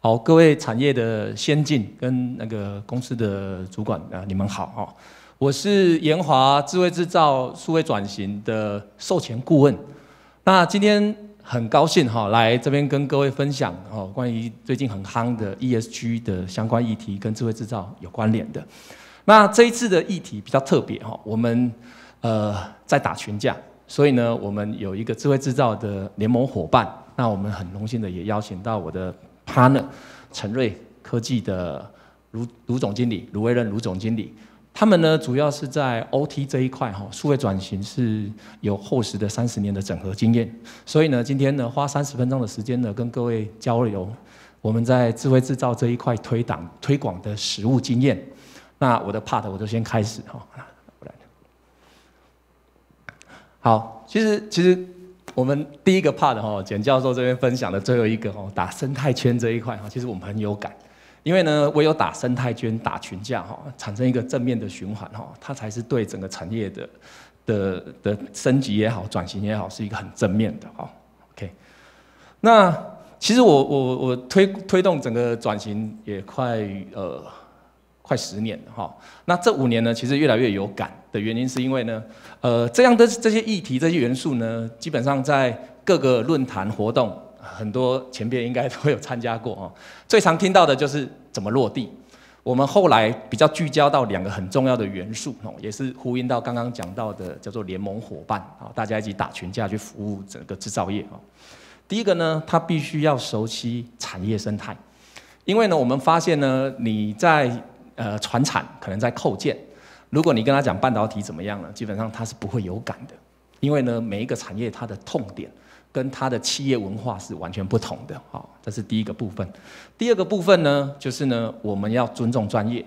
好，各位产业的先进跟那个公司的主管啊，你们好哈！我是延华智慧制造数位转型的授权顾问。那今天很高兴哈，来这边跟各位分享哦，关于最近很夯的 ESG 的相关议题跟智慧制造有关联的。那这一次的议题比较特别哈，我们呃在打群架，所以呢，我们有一个智慧制造的联盟伙伴，那我们很荣幸的也邀请到我的。他呢，陈瑞科技的卢卢总经理卢威任卢总经理，他们呢主要是在 OT 这一块哈，数位转型是有厚实的三十年的整合经验，所以呢，今天呢花三十分钟的时间呢跟各位交流我们在智慧制造这一块推档推广的实务经验。那我的 p a r t 我就先开始哈，好，其实其实。我们第一个怕的哈，简教授这边分享的最后一个哦，打生态圈这一块哈，其实我们很有感，因为呢，唯有打生态圈、打群架哈，产生一个正面的循环哈，它才是对整个产业的的的升级也好、转型也好，是一个很正面的哈。OK，那其实我我我推推动整个转型也快呃快十年哈，那这五年呢，其实越来越有感。的原因是因为呢，呃，这样的这些议题、这些元素呢，基本上在各个论坛活动，很多前边应该都有参加过啊。最常听到的就是怎么落地。我们后来比较聚焦到两个很重要的元素，哦，也是呼应到刚刚讲到的，叫做联盟伙伴啊，大家一起打群架去服务整个制造业啊。第一个呢，他必须要熟悉产业生态，因为呢，我们发现呢，你在呃船产，可能在扣件。如果你跟他讲半导体怎么样了，基本上他是不会有感的，因为呢，每一个产业它的痛点跟它的企业文化是完全不同的。好，这是第一个部分。第二个部分呢，就是呢，我们要尊重专业。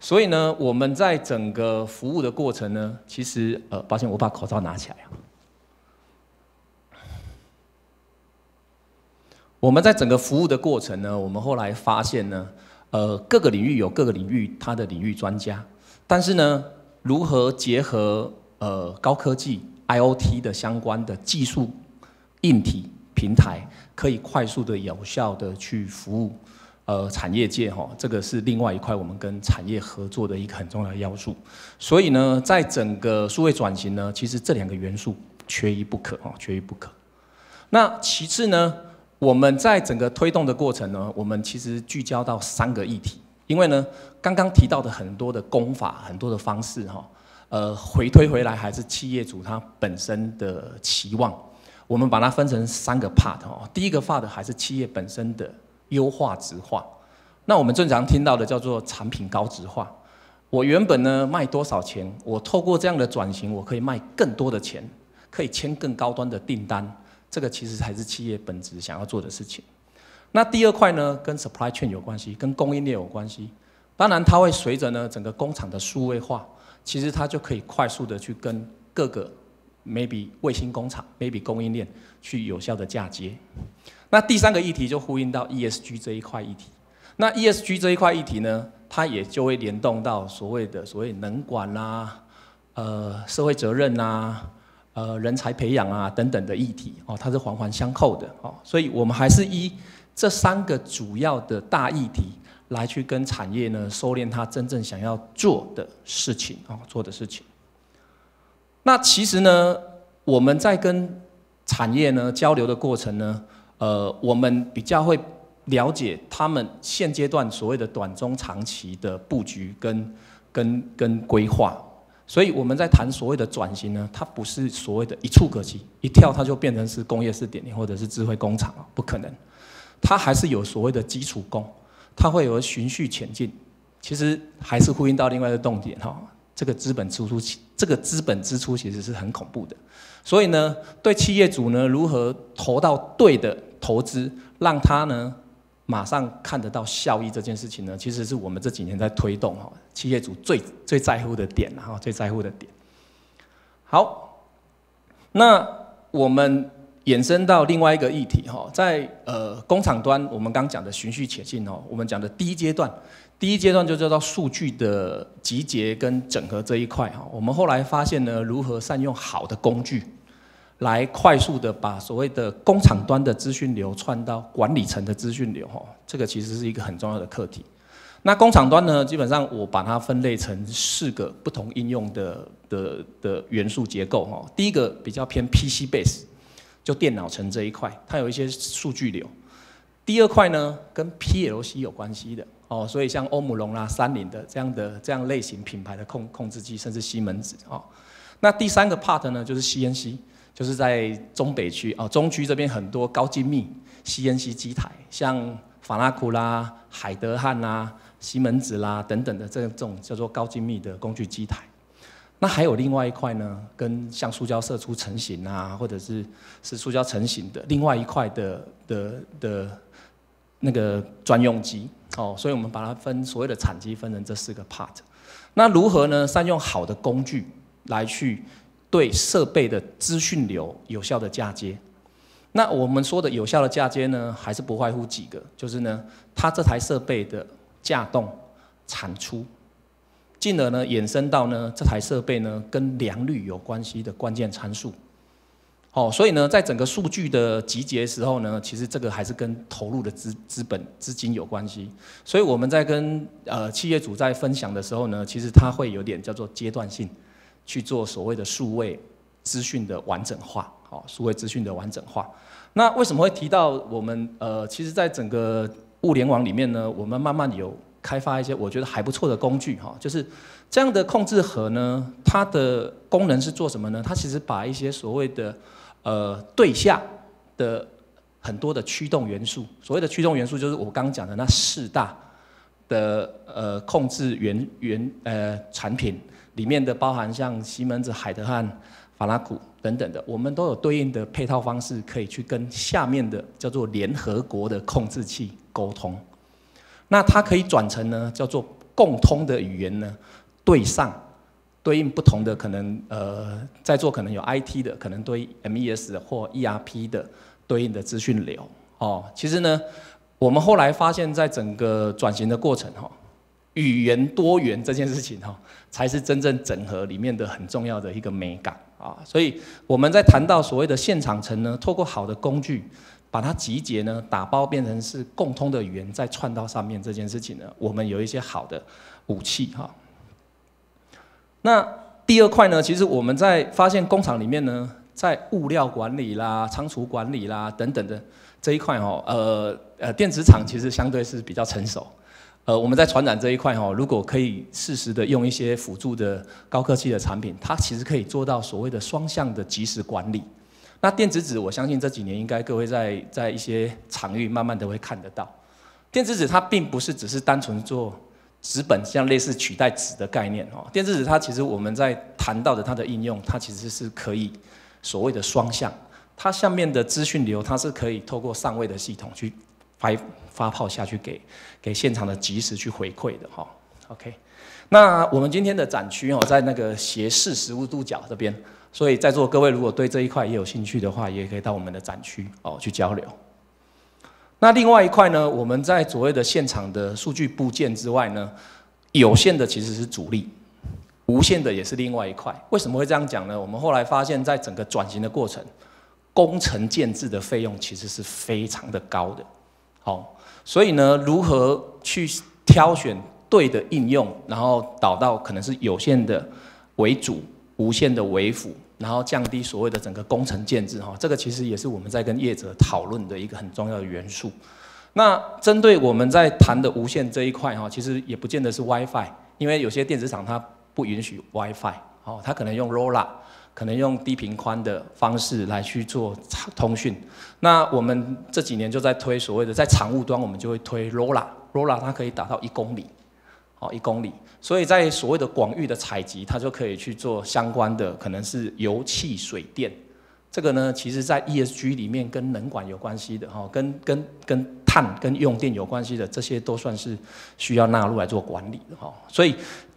所以呢，我们在整个服务的过程呢，其实呃，抱歉，我把口罩拿起来啊。我们在整个服务的过程呢，我们后来发现呢，呃，各个领域有各个领域它的领域专家。但是呢，如何结合呃高科技 IOT 的相关的技术硬体平台，可以快速的有效的去服务呃产业界哈？这个是另外一块我们跟产业合作的一个很重要的要素。所以呢，在整个数位转型呢，其实这两个元素缺一不可啊，缺一不可。那其次呢，我们在整个推动的过程呢，我们其实聚焦到三个议题。因为呢，刚刚提到的很多的功法，很多的方式哈，呃，回推回来还是企业主他本身的期望。我们把它分成三个 part 哦，第一个 part 还是企业本身的优化值化。那我们正常听到的叫做产品高值化。我原本呢卖多少钱，我透过这样的转型，我可以卖更多的钱，可以签更高端的订单。这个其实才是企业本质想要做的事情。那第二块呢，跟 supply chain 有关系，跟供应链有关系。当然，它会随着呢整个工厂的数位化，其实它就可以快速的去跟各个 maybe 卫星工厂、maybe 供应链去有效的嫁接。那第三个议题就呼应到 ESG 这一块议题。那 ESG 这一块议题呢，它也就会联动到所谓的所谓能管啦、呃社会责任呐、呃人才培养啊等等的议题哦，它是环环相扣的哦。所以我们还是依。这三个主要的大议题，来去跟产业呢收敛，他真正想要做的事情啊，做的事情。那其实呢，我们在跟产业呢交流的过程呢，呃，我们比较会了解他们现阶段所谓的短中长期的布局跟跟跟规划。所以我们在谈所谓的转型呢，它不是所谓的一触可及，一跳它就变成是工业四点零或者是智慧工厂啊，不可能。它还是有所谓的基础功，它会有循序前进，其实还是呼应到另外一个重点哈，这个资本支出，这个资本支出其实是很恐怖的，所以呢，对企业主呢，如何投到对的投资，让他呢马上看得到效益这件事情呢，其实是我们这几年在推动哈，企业主最最在乎的点，哈，最在乎的点，好，那我们。延伸到另外一个议题哈，在呃工厂端，我们刚讲的循序且进哦，我们讲的第一阶段，第一阶段就叫做数据的集结跟整合这一块哈。我们后来发现呢，如何善用好的工具，来快速的把所谓的工厂端的资讯流串到管理层的资讯流哈，这个其实是一个很重要的课题。那工厂端呢，基本上我把它分类成四个不同应用的的的元素结构哈。第一个比较偏 PC base。就电脑城这一块，它有一些数据流。第二块呢，跟 PLC 有关系的哦，所以像欧姆龙啦、三菱的这样的这样类型品牌的控控制机，甚至西门子哦。那第三个 part 呢，就是 CNC，就是在中北区啊中区这边很多高精密 CNC 机台，像法拉库啦、海德汉啊、西门子啦等等的这种叫做高精密的工具机台。那还有另外一块呢，跟像塑胶射出成型啊，或者是是塑胶成型的另外一块的的的，那个专用机哦，所以我们把它分所谓的产机分成这四个 part。那如何呢？善用好的工具来去对设备的资讯流有效的嫁接。那我们说的有效的嫁接呢，还是不外乎几个，就是呢，它这台设备的架动产出。进而呢，延伸到呢，这台设备呢，跟良率有关系的关键参数。哦，所以呢，在整个数据的集结时候呢，其实这个还是跟投入的资资本资金有关系。所以我们在跟呃企业主在分享的时候呢，其实他会有点叫做阶段性去做所谓的数位资讯的完整化。好，数位资讯的完整化。那为什么会提到我们呃，其实在整个物联网里面呢，我们慢慢有。开发一些我觉得还不错的工具，哈，就是这样的控制盒呢，它的功能是做什么呢？它其实把一些所谓的呃对象的很多的驱动元素，所谓的驱动元素就是我刚讲的那四大，的呃控制元元呃产品里面的包含像西门子、海德汉、法拉古等等的，我们都有对应的配套方式可以去跟下面的叫做联合国的控制器沟通。那它可以转成呢，叫做共通的语言呢，对上对应不同的可能，呃，在座可能有 IT 的，可能对 MES 或 ERP 的对应的资讯流哦。其实呢，我们后来发现，在整个转型的过程哈，语言多元这件事情哈，才是真正整合里面的很重要的一个美感啊。所以我们在谈到所谓的现场层呢，透过好的工具。把它集结呢，打包变成是共通的语言，再串到上面这件事情呢，我们有一些好的武器哈。那第二块呢，其实我们在发现工厂里面呢，在物料管理啦、仓储管理啦等等的这一块哦，呃呃，电子厂其实相对是比较成熟。呃，我们在船染这一块哦，如果可以适时的用一些辅助的高科技的产品，它其实可以做到所谓的双向的及时管理。那电子纸，我相信这几年应该各位在在一些场域慢慢的会看得到。电子纸它并不是只是单纯做纸本，像类似取代纸的概念哦。电子纸它其实我们在谈到的它的应用，它其实是可以所谓的双向，它下面的资讯流它是可以透过上位的系统去发发泡下去给给现场的即时去回馈的哈。OK，那我们今天的展区哦，在那个斜四十五度角这边。所以在座各位如果对这一块也有兴趣的话，也可以到我们的展区哦去交流。那另外一块呢，我们在所谓的现场的数据部件之外呢，有线的其实是主力，无线的也是另外一块。为什么会这样讲呢？我们后来发现，在整个转型的过程，工程建制的费用其实是非常的高的。好，所以呢，如何去挑选对的应用，然后导到可能是有限的为主。无线的维护，然后降低所谓的整个工程建制哈，这个其实也是我们在跟业者讨论的一个很重要的元素。那针对我们在谈的无线这一块哈，其实也不见得是 WiFi，因为有些电子厂它不允许 WiFi，哦，它可能用 Rola，可能用低频宽的方式来去做通讯。那我们这几年就在推所谓的在厂务端，我们就会推 Rola，Rola 它可以达到一公里。哦，一公里，所以在所谓的广域的采集，它就可以去做相关的，可能是油气、水电。这个呢，其实，在 ESG 里面跟能管有关系的，哈，跟跟跟碳、跟用电有关系的，这些都算是需要纳入来做管理的，哈。所以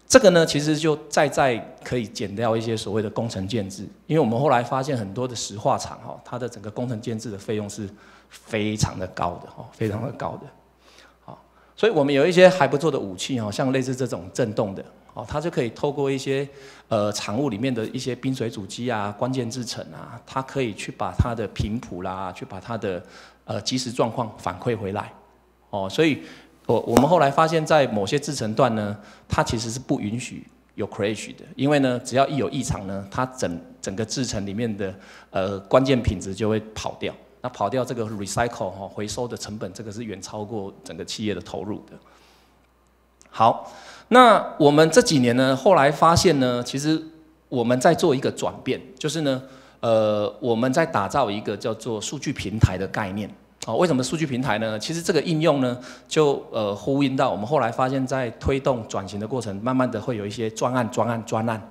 这个呢，其实就再再可以减掉一些所谓的工程建制，因为我们后来发现很多的石化厂，哈，它的整个工程建制的费用是非常的高的，哈，非常的高的。所以我们有一些还不错的武器哦，像类似这种震动的哦，它就可以透过一些呃产物里面的一些冰水主机啊、关键制程啊，它可以去把它的频谱啦，去把它的呃即时状况反馈回来哦。所以我我们后来发现，在某些制程段呢，它其实是不允许有 crash 的，因为呢，只要一有异常呢，它整整个制程里面的呃关键品质就会跑掉。那跑掉这个 recycle 哈回收的成本，这个是远超过整个企业的投入的。好，那我们这几年呢，后来发现呢，其实我们在做一个转变，就是呢，呃，我们在打造一个叫做数据平台的概念。啊，为什么数据平台呢？其实这个应用呢，就呃呼应到我们后来发现，在推动转型的过程，慢慢的会有一些专案、专案、专案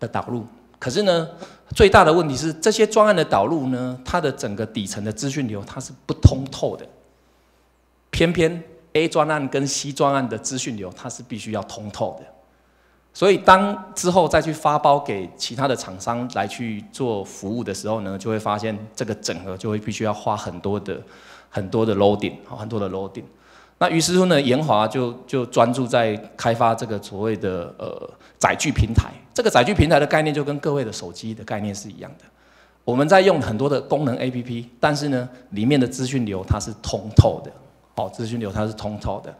的导入。可是呢。最大的问题是，这些专案的导入呢，它的整个底层的资讯流它是不通透的。偏偏 A 专案跟 C 专案的资讯流，它是必须要通透的。所以当之后再去发包给其他的厂商来去做服务的时候呢，就会发现这个整合就会必须要花很多的很多的 loading，很多的 loading。那于是乎呢，延华就就专注在开发这个所谓的呃载具平台。这个载具平台的概念就跟各位的手机的概念是一样的。我们在用很多的功能 APP，但是呢，里面的资讯流它是通透的，哦，资讯流它是通透的。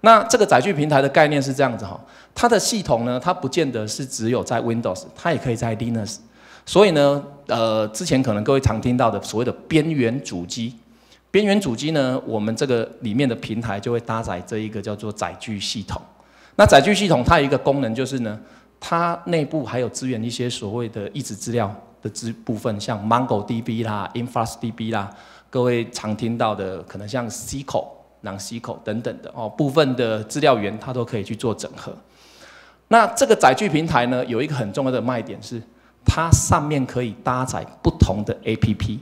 那这个载具平台的概念是这样子哈，它的系统呢，它不见得是只有在 Windows，它也可以在 Linux。所以呢，呃，之前可能各位常听到的所谓的边缘主机。边缘主机呢，我们这个里面的平台就会搭载这一个叫做载具系统。那载具系统它有一个功能，就是呢，它内部还有支援一些所谓的一直资料的资部分，像 MongoDB 啦、InfluxDB 啦，各位常听到的可能像 SQL、c o s q l 等等的哦部分的资料源，它都可以去做整合。那这个载具平台呢，有一个很重要的卖点是，它上面可以搭载不同的 APP。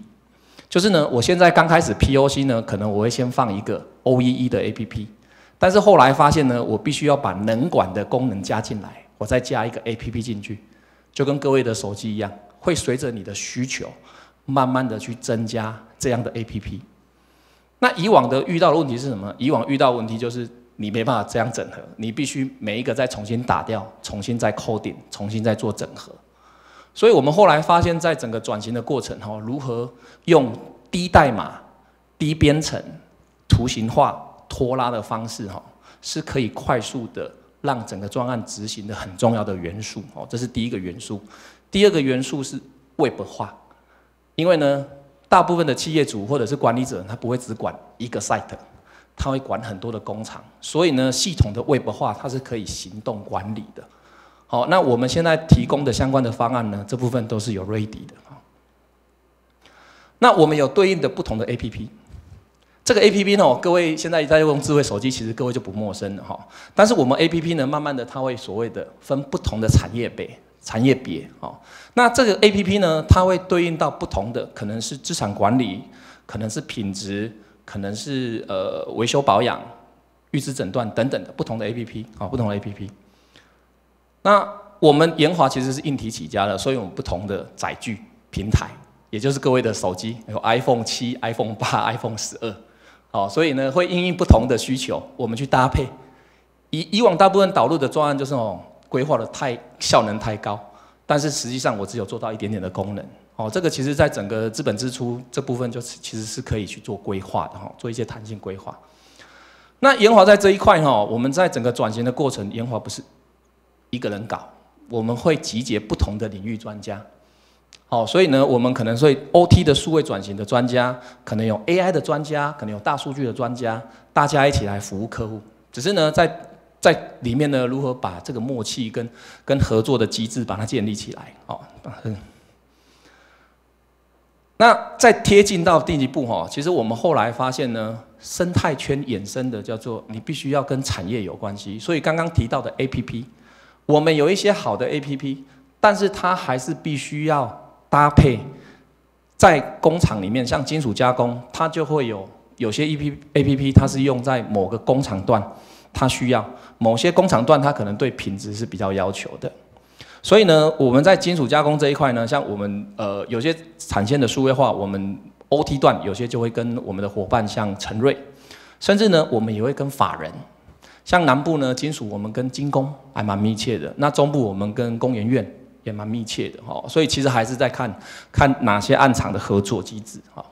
就是呢，我现在刚开始 P O C 呢，可能我会先放一个 O E E 的 A P P，但是后来发现呢，我必须要把能管的功能加进来，我再加一个 A P P 进去，就跟各位的手机一样，会随着你的需求，慢慢的去增加这样的 A P P。那以往的遇到的问题是什么？以往遇到问题就是你没办法这样整合，你必须每一个再重新打掉，重新再扣点，重新再做整合。所以我们后来发现，在整个转型的过程哈，如何用低代码、低编程、图形化拖拉的方式哈，是可以快速的让整个专案执行的很重要的元素哦，这是第一个元素。第二个元素是 Web 化，因为呢，大部分的企业主或者是管理者，他不会只管一个 site，他会管很多的工厂，所以呢，系统的 Web 化它是可以行动管理的。好，那我们现在提供的相关的方案呢，这部分都是有 ready 的啊。那我们有对应的不同的 APP，这个 APP 呢，各位现在在用智慧手机，其实各位就不陌生了哈。但是我们 APP 呢，慢慢的它会所谓的分不同的产业别，产业别哦。那这个 APP 呢，它会对应到不同的，可能是资产管理，可能是品质，可能是呃维修保养、预知诊断等等的不同的 APP 啊，不同的 APP。那我们延华其实是硬体起家的，所以我们不同的载具平台，也就是各位的手机有 iPhone 七、iPhone 八、iPhone 十二，好，所以呢会应不同的需求，我们去搭配。以以往大部分导入的专案就是哦，规划的太效能太高，但是实际上我只有做到一点点的功能。哦，这个其实在整个资本支出这部分就是其实是可以去做规划的哈，做一些弹性规划。那延华在这一块哈，我们在整个转型的过程，延华不是。一个人搞，我们会集结不同的领域专家，好，所以呢，我们可能会 OT 的数位转型的专家，可能有 AI 的专家，可能有大数据的专家，大家一起来服务客户。只是呢，在在里面呢，如何把这个默契跟跟合作的机制把它建立起来？哦，嗯，那再贴近到第一步哈，其实我们后来发现呢，生态圈衍生的叫做你必须要跟产业有关系，所以刚刚提到的 APP。我们有一些好的 APP，但是它还是必须要搭配在工厂里面。像金属加工，它就会有有些 APP，APP 它是用在某个工厂段，它需要某些工厂段，它可能对品质是比较要求的。所以呢，我们在金属加工这一块呢，像我们呃有些产线的数位化，我们 OT 段有些就会跟我们的伙伴像陈瑞，甚至呢，我们也会跟法人。像南部呢，金属我们跟金工还蛮密切的。那中部我们跟工研院也蛮密切的，哈，所以其实还是在看看哪些暗场的合作机制，哈。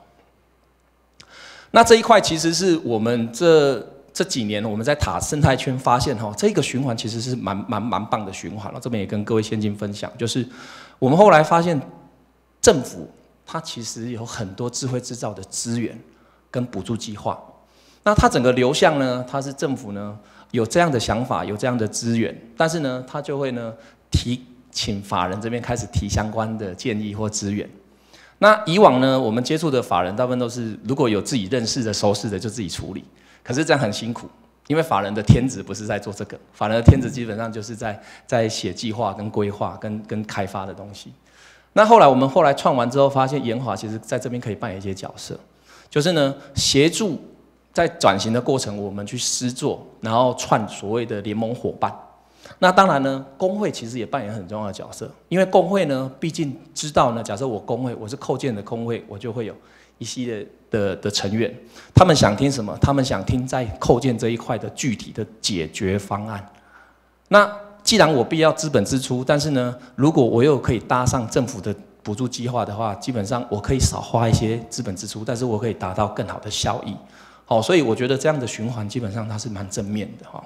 那这一块其实是我们这这几年我们在塔生态圈发现，哈，这个循环其实是蛮蛮蛮棒的循环了。这边也跟各位先进分享，就是我们后来发现政府它其实有很多智慧制造的资源跟补助计划，那它整个流向呢，它是政府呢。有这样的想法，有这样的资源，但是呢，他就会呢提请法人这边开始提相关的建议或资源。那以往呢，我们接触的法人大部分都是如果有自己认识的熟识的就自己处理，可是这样很辛苦，因为法人的天职不是在做这个，法人的天职基本上就是在在写计划跟规划跟跟开发的东西。那后来我们后来创完之后，发现延华其实在这边可以扮演一些角色，就是呢协助。在转型的过程，我们去施作，然后串所谓的联盟伙伴。那当然呢，工会其实也扮演很重要的角色，因为工会呢，毕竟知道呢。假设我工会，我是扣件的工会，我就会有一系列的的成员，他们想听什么？他们想听在扣件这一块的具体的解决方案。那既然我必要资本支出，但是呢，如果我又可以搭上政府的补助计划的话，基本上我可以少花一些资本支出，但是我可以达到更好的效益。哦，所以我觉得这样的循环基本上它是蛮正面的哈。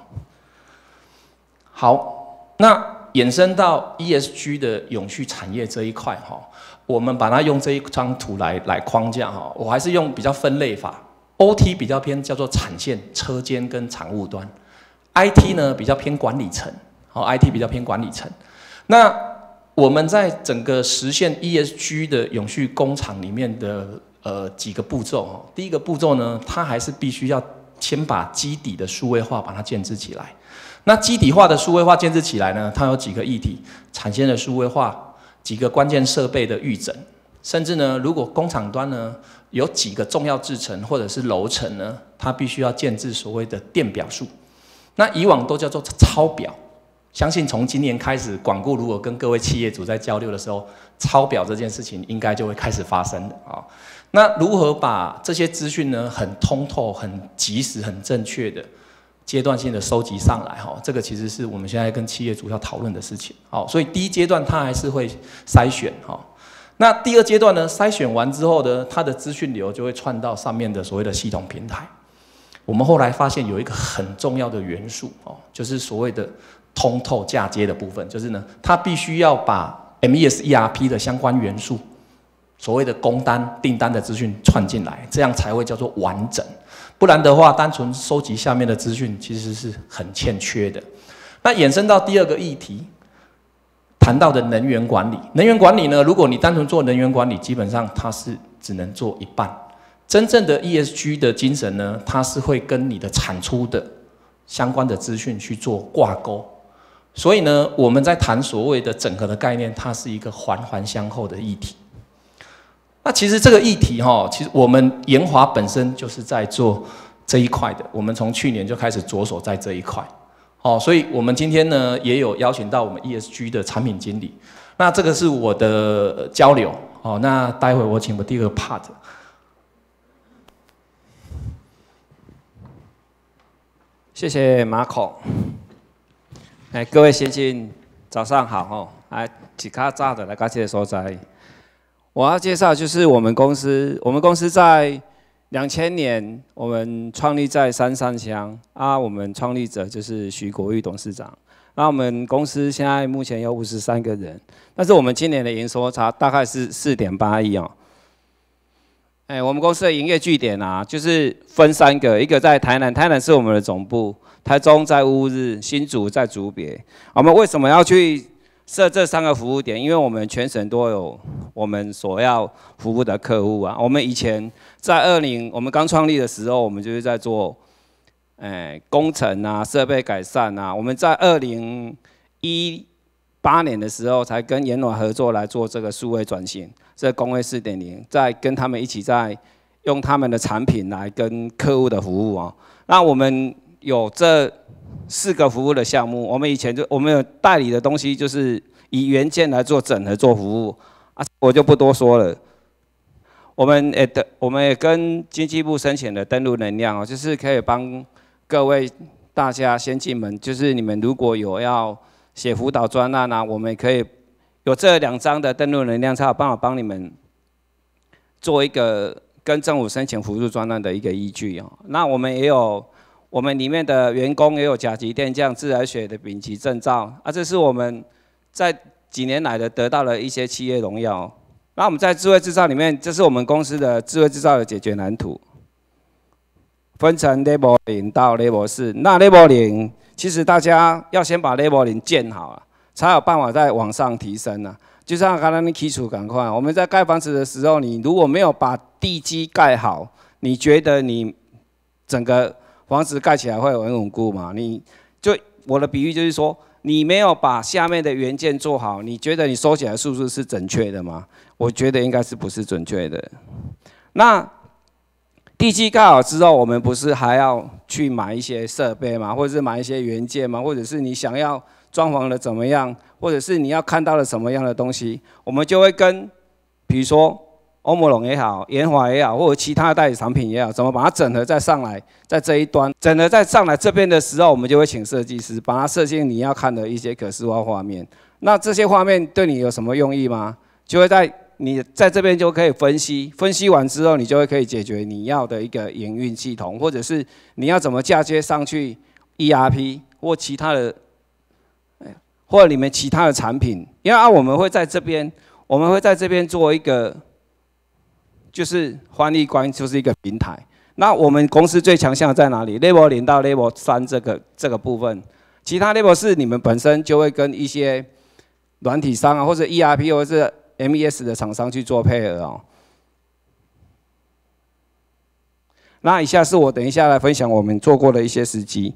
好，那延伸到 ESG 的永续产业这一块哈，我们把它用这一张图来来框架哈。我还是用比较分类法，OT 比较偏叫做产线、车间跟产物端，IT 呢比较偏管理层，好，IT 比较偏管理层。那我们在整个实现 ESG 的永续工厂里面的。呃，几个步骤哦。第一个步骤呢，它还是必须要先把基底的数位化把它建置起来。那基底化的数位化建置起来呢，它有几个议题：产线的数位化、几个关键设备的预整，甚至呢，如果工厂端呢有几个重要制程或者是楼层呢，它必须要建置所谓的电表数。那以往都叫做抄表，相信从今年开始，广固如果跟各位企业主在交流的时候，抄表这件事情应该就会开始发生的啊。那如何把这些资讯呢？很通透、很及时、很正确的阶段性的收集上来哈，这个其实是我们现在跟企业主要讨论的事情。好，所以第一阶段它还是会筛选哈。那第二阶段呢？筛选完之后呢，它的资讯流就会串到上面的所谓的系统平台。我们后来发现有一个很重要的元素哦，就是所谓的通透嫁接的部分，就是呢，它必须要把 MES ERP 的相关元素。所谓的工单订单的资讯串进来，这样才会叫做完整。不然的话，单纯收集下面的资讯其实是很欠缺的。那衍生到第二个议题，谈到的能源管理，能源管理呢？如果你单纯做能源管理，基本上它是只能做一半。真正的 ESG 的精神呢，它是会跟你的产出的相关的资讯去做挂钩。所以呢，我们在谈所谓的整合的概念，它是一个环环相扣的议题。那其实这个议题哈，其实我们研华本身就是在做这一块的。我们从去年就开始着手在这一块，哦，所以我们今天呢也有邀请到我们 ESG 的产品经理。那这个是我的交流，哦，那待会我请我第二个 part。谢谢马孔。哎，各位先生，早上好哦，哎，吉卡扎的来感谢说在。我要介绍就是我们公司，我们公司在两千年，我们创立在三山乡啊，我们创立者就是徐国玉董事长。那我们公司现在目前有五十三个人，但是我们今年的营收差大概是四点八亿哦。哎，我们公司的营业据点啊，就是分三个，一个在台南，台南是我们的总部，台中在乌日，新竹在竹别。我们为什么要去？设这三个服务点，因为我们全省都有我们所要服务的客户啊。我们以前在二零，我们刚创立的时候，我们就是在做，哎，工程啊，设备改善啊。我们在二零一八年的时候，才跟研暖合作来做这个数位转型，这工位四点零，在跟他们一起在用他们的产品来跟客户的服务啊。那我们。有这四个服务的项目，我们以前就我们有代理的东西，就是以原件来做整合做服务啊，我就不多说了。我们也的，我们也跟经济部申请的登录能量哦，就是可以帮各位大家先进门，就是你们如果有要写辅导专案呢，我们可以有这两张的登录能量，才有办法帮你们做一个跟政府申请辅助专案的一个依据哦。那我们也有。我们里面的员工也有甲级电匠、自来水的丙级证照啊，这是我们在几年来的得到了一些企业荣耀。那我们在智慧制造里面，这是我们公司的智慧制造的解决蓝图，分成 Level 零到 Level 四。那 Level 零，其实大家要先把 Level 零建好啊，才有办法再往上提升呢。就像刚才那基础赶快，我们在盖房子的时候，你如果没有把地基盖好，你觉得你整个房子盖起来会很稳固嘛？你就我的比喻就是说，你没有把下面的原件做好，你觉得你收起来是不是是准确的吗？我觉得应该是不是准确的。那地基盖好之后，我们不是还要去买一些设备嘛，或者是买一些原件嘛，或者是你想要装潢的怎么样，或者是你要看到了什么样的东西，我们就会跟，比如说。欧姆龙也好，研华也好，或者其他代理产品也好，怎么把它整合再上来，在这一端整合再上来这边的时候，我们就会请设计师把它设计你要看的一些可视化画面。那这些画面对你有什么用意吗？就会在你在这边就可以分析，分析完之后，你就会可以解决你要的一个营运系统，或者是你要怎么嫁接上去 ERP 或其他的，哎，或者里面其他的产品。因为啊，我们会在这边，我们会在这边做一个。就是欢易关就是一个平台。那我们公司最强项在哪里？Level 零到 Level 三这个这个部分，其他 Level 四你们本身就会跟一些软体商啊，或者 ERP 或者是 MES 的厂商去做配合哦。那以下是我等一下来分享我们做过的一些时机。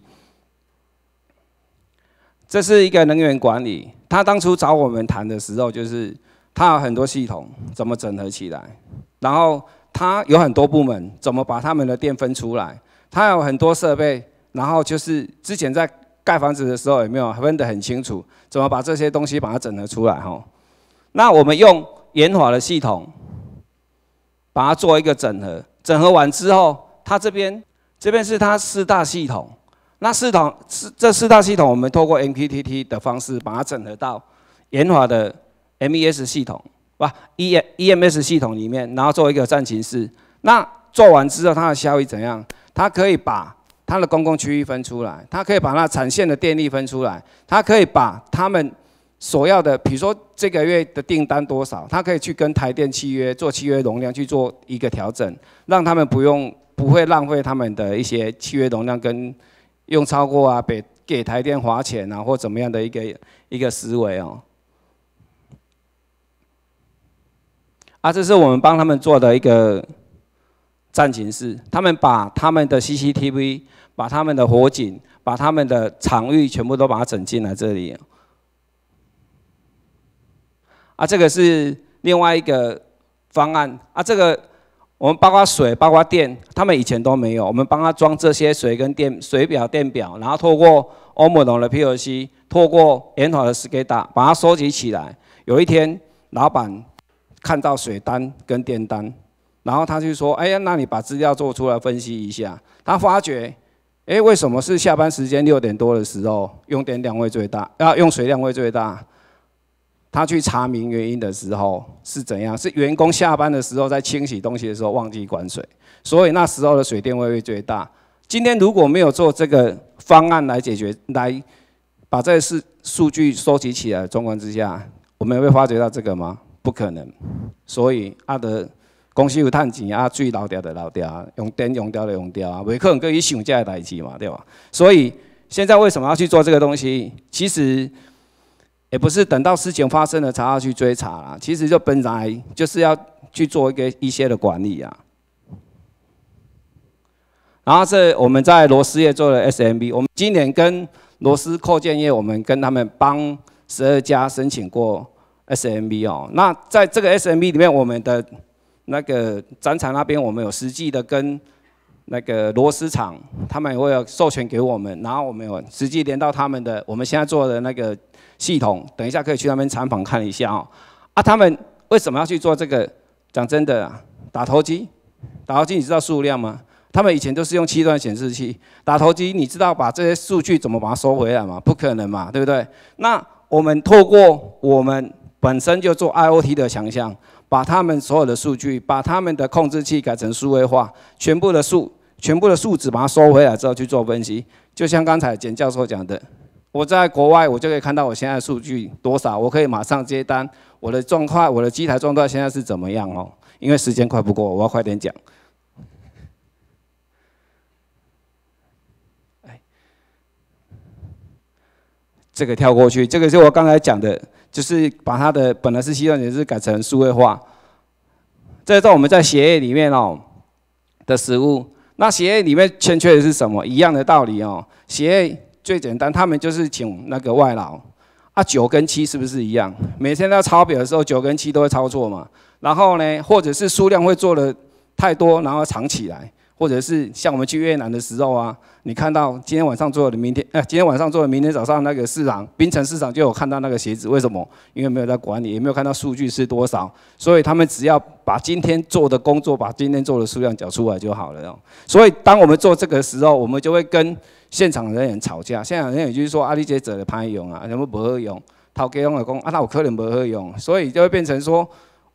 这是一个能源管理，他当初找我们谈的时候，就是他有很多系统，怎么整合起来？然后它有很多部门，怎么把他们的店分出来？它有很多设备，然后就是之前在盖房子的时候有没有分得很清楚？怎么把这些东西把它整合出来？哈，那我们用研华的系统把它做一个整合，整合完之后，它这边这边是它四大系统，那四统四这四大系统我们通过 MQTT 的方式把它整合到研华的 MES 系统。哇，E E M S 系统里面，然后做一个暂勤式。那做完之后，它的效益怎样？它可以把它的公共区域分出来，它可以把那产线的电力分出来，它可以把他们所要的，比如说这个月的订单多少，它可以去跟台电契约做契约容量去做一个调整，让他们不用不会浪费他们的一些契约容量跟用超过啊，给给台电花钱啊或怎么样的一个一个思维哦。啊，这是我们帮他们做的一个战情室。他们把他们的 CCTV、把他们的火警、把他们的场域全部都把它整进来这里。啊，这个是另外一个方案。啊，这个我们包括水、包括电，他们以前都没有。我们帮他装这些水跟电水表、电表，然后透过欧姆龙的 PVC，透过研讨的 s k e d a 把它收集起来。有一天，老板。看到水单跟电单，然后他就说：“哎呀，那你把资料做出来分析一下。”他发觉，哎，为什么是下班时间六点多的时候，用电量会最大，啊，用水量会最大？他去查明原因的时候是怎样？是员工下班的时候在清洗东西的时候忘记关水，所以那时候的水电位会最大。今天如果没有做这个方案来解决，来把这事数据收集起来，纵观之下，我们会发觉到这个吗？不可能，所以啊，得公司有赚钱啊，水老掉的老掉，用电用掉的用掉啊，未可能跟想这代志嘛，对吧？所以现在为什么要去做这个东西？其实也不是等到事情发生了才要去追查啦，其实就本来就是要去做一个一些的管理啊。然后是我们在螺丝业做的 SMB，我们今年跟螺丝扣件业，我们跟他们帮十二家申请过。SMB 哦，那在这个 SMB 里面，我们的那个展场那边，我们有实际的跟那个螺丝厂，他们也会有授权给我们，然后我们有实际连到他们的。我们现在做的那个系统，等一下可以去那边厂访看一下哦。啊，他们为什么要去做这个？讲真的，打头机，打头机，你知道数量吗？他们以前都是用七段显示器打头机，你知道把这些数据怎么把它收回来吗？不可能嘛，对不对？那我们透过我们。本身就做 IOT 的强项，把他们所有的数据，把他们的控制器改成数位化，全部的数全部的数值把它收回来之后去做分析。就像刚才简教授讲的，我在国外我就可以看到我现在数据多少，我可以马上接单。我的状况，我的机台状态现在是怎么样哦？因为时间快不过，我要快点讲。哎，这个跳过去，这个是我刚才讲的。就是把它的本来是计算也是改成数位化，这在我们在协议里面哦的食物。那协议里面欠缺的是什么？一样的道理哦，协议最简单，他们就是请那个外劳。啊，九跟七是不是一样？每天在抄表的时候，九跟七都会抄错嘛。然后呢，或者是数量会做的太多，然后藏起来。或者是像我们去越南的时候啊，你看到今天晚上做的，明天哎，今天晚上做的，明天早上那个市场冰城市场就有看到那个鞋子，为什么？因为没有在管理，也没有看到数据是多少，所以他们只要把今天做的工作，把今天做的数量缴出来就好了所以当我们做这个时候，我们就会跟现场人员吵架。现场人员就是说：“阿丽姐怎的潘会用啊？怎么不会用？他给用老公啊，那我可能不会用，所以就会变成说。”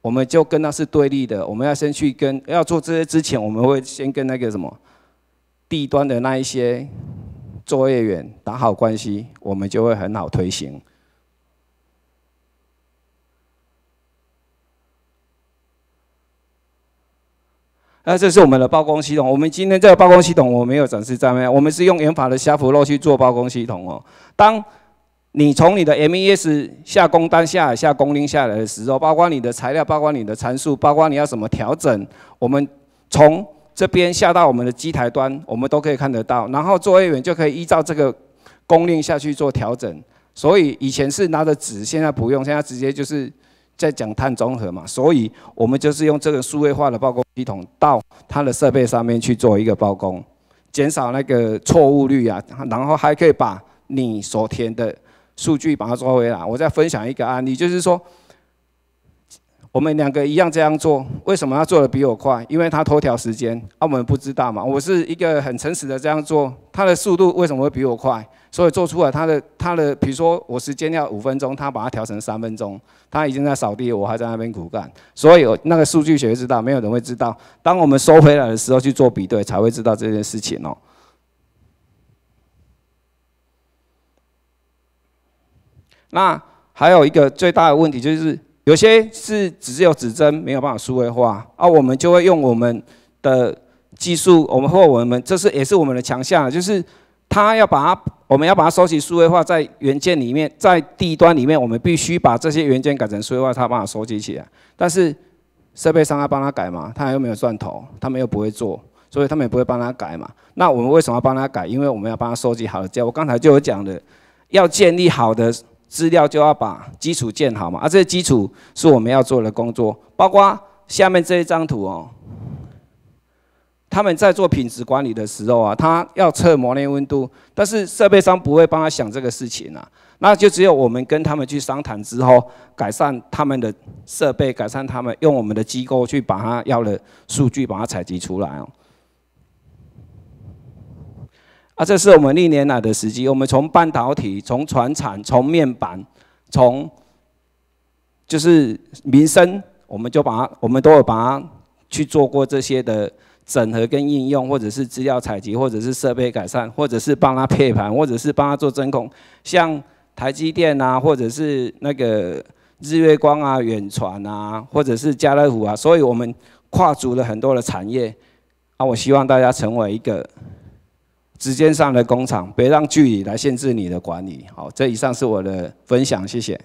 我们就跟他是对立的，我们要先去跟要做这些之前，我们会先跟那个什么地端的那一些作业员打好关系，我们就会很好推行。那这是我们的曝光系统，我们今天这个曝光系统我没有展示在面，我们是用研发的虾脯肉去做曝光系统哦。当你从你的 MES 下工单下下工令下来的时候，包括你的材料，包括你的参数，包括你要怎么调整，我们从这边下到我们的机台端，我们都可以看得到。然后作业员就可以依照这个工令下去做调整。所以以前是拿着纸，现在不用，现在直接就是在讲碳中和嘛，所以我们就是用这个数位化的报工系统到它的设备上面去做一个报工，减少那个错误率啊，然后还可以把你所填的。数据把它抓回来。我再分享一个案例，就是说，我们两个一样这样做，为什么他做的比我快？因为他头条时间，那我们不知道嘛。我是一个很诚实的这样做，他的速度为什么会比我快？所以做出来他的他的，比如说我时间要五分钟，他把它调成三分钟，他已经在扫地，我还在那边苦干。所以那个数据谁知道，没有人会知道。当我们收回来的时候去做比对，才会知道这件事情哦。那还有一个最大的问题就是，有些是只是有指针，没有办法数位化。啊，我们就会用我们的技术，我们或我们这是也是我们的强项，就是他要把它，我们要把它收集数位化，在原件里面，在地端里面，我们必须把这些原件改成数位化，他帮它收集起来。但是设备商要帮他改嘛？他又没有钻头，他们又不会做，所以他们也不会帮他改嘛。那我们为什么要帮他改？因为我们要帮他收集好的资料。我刚才就有讲的，要建立好的。资料就要把基础建好嘛，而这些基础是我们要做的工作，包括下面这一张图哦。他们在做品质管理的时候啊，他要测模内温度，但是设备商不会帮他想这个事情啊，那就只有我们跟他们去商谈之后，改善他们的设备，改善他们用我们的机构去把他要的数据把它采集出来哦。啊，这是我们历年来的时机。我们从半导体、从船厂、从面板、从就是民生，我们就把它，我们都有把它去做过这些的整合跟应用，或者是资料采集，或者是设备改善，或者是帮它配盘，或者是帮它做真空。像台积电啊，或者是那个日月光啊、远传啊，或者是家乐福啊，所以我们跨足了很多的产业。啊，我希望大家成为一个。时间上的工厂，别让距离来限制你的管理。好，这以上是我的分享，谢谢。